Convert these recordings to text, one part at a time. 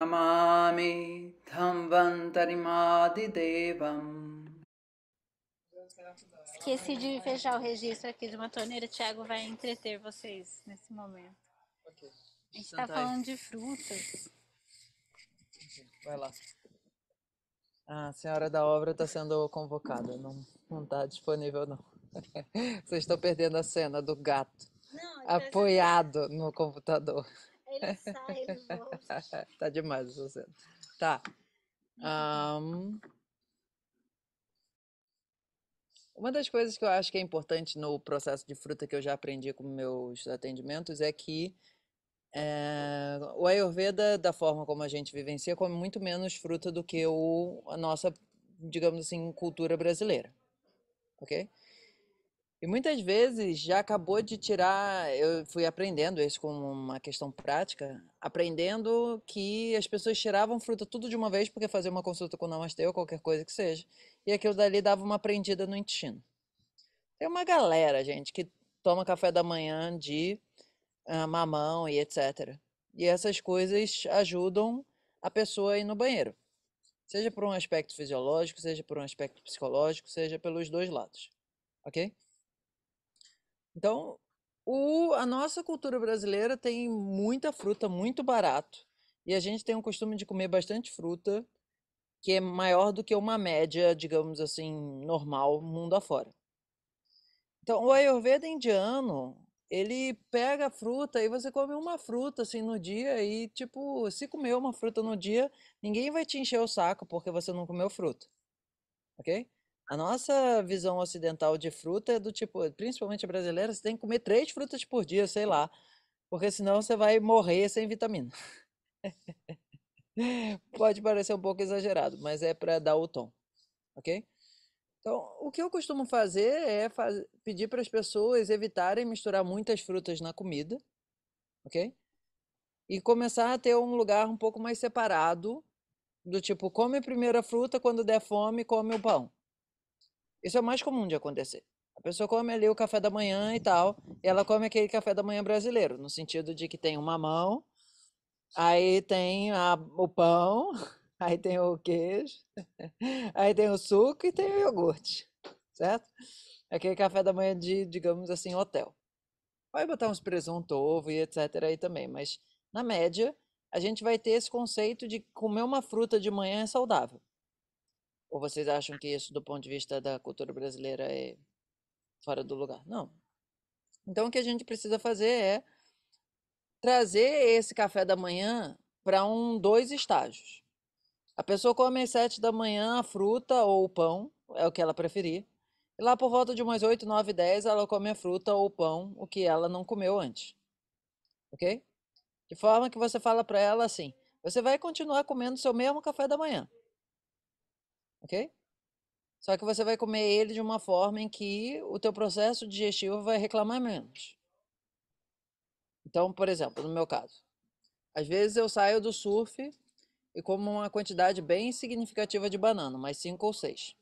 Namami Dhamvantarimadhidevam. Esqueci de fechar o registro aqui de uma torneira. Tiago vai entreter vocês nesse momento. Okay. A gente está então tá falando de frutas. Vai lá. A senhora da obra está sendo convocada. Não está disponível, não. Vocês estão perdendo a cena do gato não, apoiado no computador eles tá demais, José. Tá. Um... Uma das coisas que eu acho que é importante no processo de fruta que eu já aprendi com meus atendimentos é que é, o Ayurveda, da forma como a gente vivencia, come muito menos fruta do que o, a nossa, digamos assim, cultura brasileira. Ok? E muitas vezes já acabou de tirar, eu fui aprendendo isso como uma questão prática, aprendendo que as pessoas tiravam fruta tudo de uma vez porque faziam uma consulta com o namastê ou qualquer coisa que seja, e aquilo dali dava uma aprendida no intestino. Tem uma galera, gente, que toma café da manhã de uh, mamão e etc. E essas coisas ajudam a pessoa a ir no banheiro. Seja por um aspecto fisiológico, seja por um aspecto psicológico, seja pelos dois lados. Ok? Então, o, a nossa cultura brasileira tem muita fruta, muito barato. E a gente tem o costume de comer bastante fruta, que é maior do que uma média, digamos assim, normal, mundo afora. Então, o Ayurveda indiano, ele pega a fruta e você come uma fruta assim no dia e tipo, se comer uma fruta no dia, ninguém vai te encher o saco porque você não comeu fruta. OK? A nossa visão ocidental de fruta é do tipo, principalmente a brasileira, você tem que comer três frutas por dia, sei lá, porque senão você vai morrer sem vitamina. Pode parecer um pouco exagerado, mas é para dar o tom, ok? Então, o que eu costumo fazer é faz... pedir para as pessoas evitarem misturar muitas frutas na comida, ok? E começar a ter um lugar um pouco mais separado, do tipo, come primeiro a fruta, quando der fome, come o pão. Isso é o mais comum de acontecer. A pessoa come ali o café da manhã e tal, e ela come aquele café da manhã brasileiro, no sentido de que tem o mamão, aí tem a, o pão, aí tem o queijo, aí tem o suco e tem o iogurte, certo? Aquele café da manhã de, digamos assim, hotel. Pode botar uns presunto, ovo e etc aí também, mas na média a gente vai ter esse conceito de comer uma fruta de manhã é saudável. Ou vocês acham que isso, do ponto de vista da cultura brasileira, é fora do lugar? Não. Então, o que a gente precisa fazer é trazer esse café da manhã para um dois estágios. A pessoa come às sete da manhã a fruta ou o pão, é o que ela preferir. E lá por volta de umas oito, nove, dez, ela come a fruta ou o pão, o que ela não comeu antes. Ok? De forma que você fala para ela assim: você vai continuar comendo seu mesmo café da manhã ok? Só que você vai comer ele de uma forma em que o teu processo digestivo vai reclamar menos. Então, por exemplo, no meu caso, às vezes eu saio do surf e como uma quantidade bem significativa de banana, mais cinco ou seis,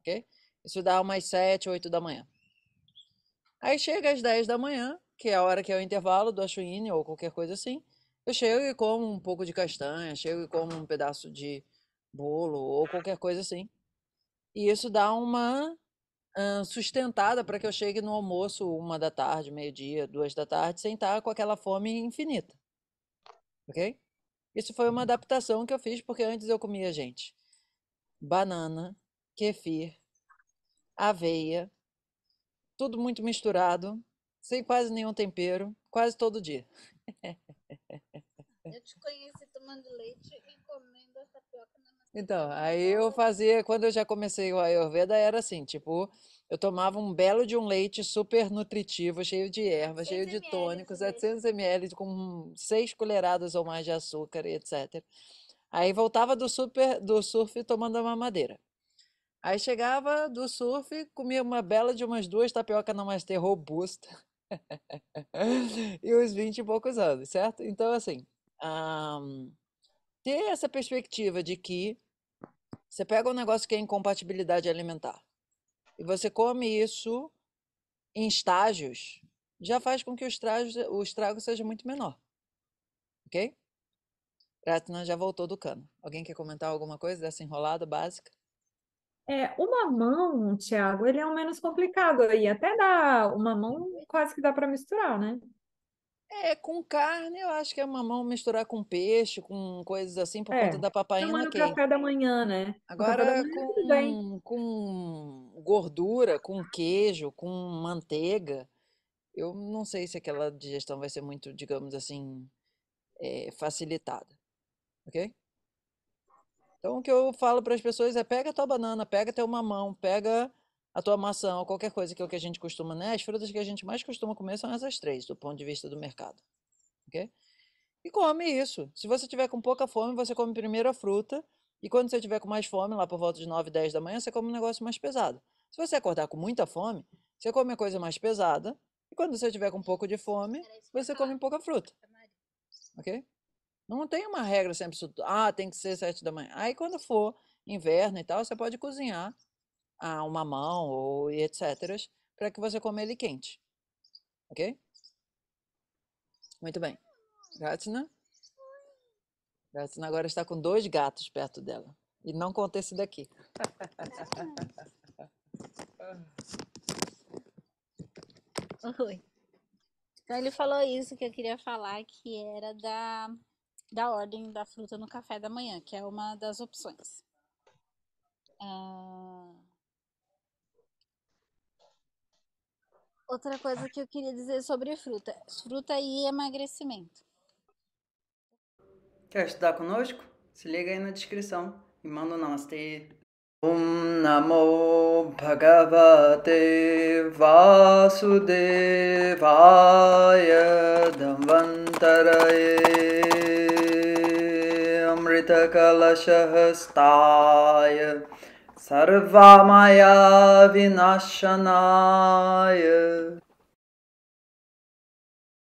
ok? Isso dá umas sete, oito da manhã. Aí chega às 10 da manhã, que é a hora que é o intervalo do achuine ou qualquer coisa assim, eu chego e como um pouco de castanha, chego e como um pedaço de bolo ou qualquer coisa assim. E isso dá uma sustentada para que eu chegue no almoço uma da tarde, meio-dia, duas da tarde, sem estar com aquela fome infinita. Ok? Isso foi uma uhum. adaptação que eu fiz, porque antes eu comia, gente, banana, kefir, aveia, tudo muito misturado, sem quase nenhum tempero, quase todo dia. Eu te conheci tomando leite então, aí tá. eu fazia, quando eu já comecei o Ayurveda, era assim, tipo, eu tomava um belo de um leite super nutritivo, cheio de ervas, cheio de tônicos, 700 ml, com seis colheradas ou mais de açúcar e etc. Aí voltava do, super, do surf tomando a mamadeira. Aí chegava do surf, comia uma bela de umas duas tapioca namastê robusta. e uns 20 e poucos anos, certo? Então, assim, um, ter essa perspectiva de que você pega um negócio que é incompatibilidade alimentar e você come isso em estágios, já faz com que o estrago, o estrago seja muito menor. Ok? Ratna já voltou do cano. Alguém quer comentar alguma coisa dessa enrolada básica? É, o mamão, Tiago, ele é um menos complicado aí. Até dá, o mamão uhum. quase que dá para misturar, né? É, com carne eu acho que é mamão misturar com peixe, com coisas assim, por É, conta da papaína, tomando ok. café da manhã, né? No café da Agora manhã, é tudo bem. com, gordura, com queijo, com manteiga, eu não sei se aquela digestão vai ser muito, digamos assim, é, facilitada, ok? Então o que eu falo para as pessoas é pega tua banana, pega teu mamão, pega a tua maçã ou qualquer coisa que é o que a gente costuma, né? As frutas que a gente mais costuma comer são essas três, do ponto de vista do mercado. Ok? E come isso. Se você tiver com pouca fome, você come primeiro a fruta. E quando você tiver com mais fome, lá por volta de 9, 10 da manhã, você come um negócio mais pesado. Se você acordar com muita fome, você come a coisa mais pesada. E quando você tiver com um pouco de fome, você come pouca fruta. Ok? Não tem uma regra sempre, ah, tem que ser sete da manhã. Aí quando for inverno e tal, você pode cozinhar a ah, uma mão ou etc. para que você coma ele quente. Ok? Muito bem. Gatna? Gatna agora está com dois gatos perto dela. E não conta esse daqui. Oi. Então, ele falou isso que eu queria falar, que era da, da ordem da fruta no café da manhã, que é uma das opções. Ah, outra coisa que eu queria dizer sobre fruta. Fruta e emagrecimento. Quer estudar conosco? Se liga aí na descrição e manda um namastê. Um Namo Bhagavate Vasudevaya Dhamvantaraye Amrita Kalashahastaya सर्वमाया विनाशनाय